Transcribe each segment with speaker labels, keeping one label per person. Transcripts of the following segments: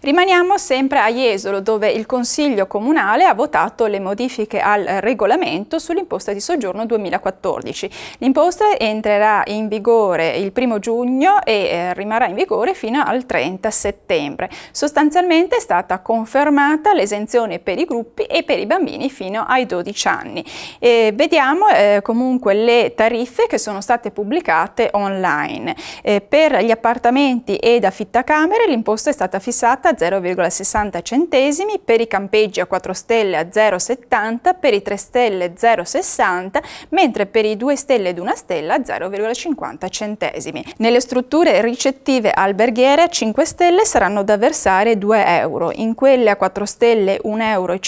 Speaker 1: Rimaniamo sempre a Jesolo dove il Consiglio Comunale ha votato le modifiche al regolamento sull'imposta di soggiorno 2014. L'imposta entrerà in vigore il 1 giugno e eh, rimarrà in vigore fino al 30 settembre. Sostanzialmente è stata confermata l'esenzione per i gruppi e per i bambini fino ai 12 anni. E vediamo eh, comunque le tariffe che sono state pubblicate online. Eh, per gli appartamenti ed affittacamere l'imposta è stata fissata entrata 0,60 centesimi, per i campeggi a 4 stelle a 0,70, per i 3 stelle 0,60, mentre per i 2 stelle ed 1 stella a 0,50 centesimi. Nelle strutture ricettive alberghiere a 5 stelle saranno da versare 2 euro, in quelle a 4 stelle 1,50 euro,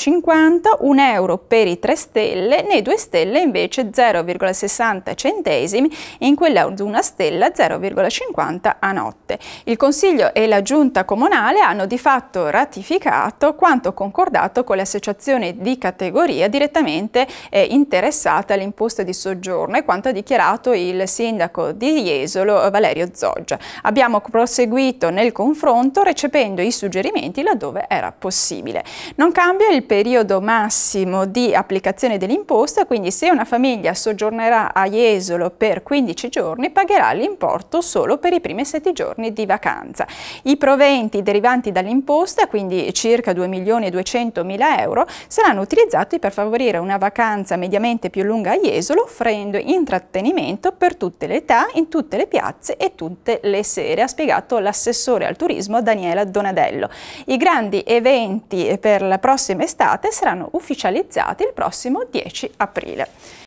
Speaker 1: 1 euro per i 3 stelle, nei 2 stelle invece 0,60 centesimi e in quelle ad 1 stella 0,50 a notte. Il Consiglio e la Giunta Comunale hanno di fatto ratificato quanto concordato con le associazioni di categoria direttamente eh, interessate all'imposta di soggiorno e quanto ha dichiarato il sindaco di Jesolo Valerio Zoggia. Abbiamo proseguito nel confronto recependo i suggerimenti laddove era possibile. Non cambia il periodo massimo di applicazione dell'imposta, quindi se una famiglia soggiornerà a Jesolo per 15 giorni pagherà l'importo solo per i primi 7 giorni di vacanza. I proventi derivanti da dall'imposta, quindi circa 2 milioni e 200 mila euro, saranno utilizzati per favorire una vacanza mediamente più lunga a Jesolo, offrendo intrattenimento per tutte le età, in tutte le piazze e tutte le sere, ha spiegato l'assessore al turismo Daniela Donadello. I grandi eventi per la prossima estate saranno ufficializzati il prossimo 10 aprile.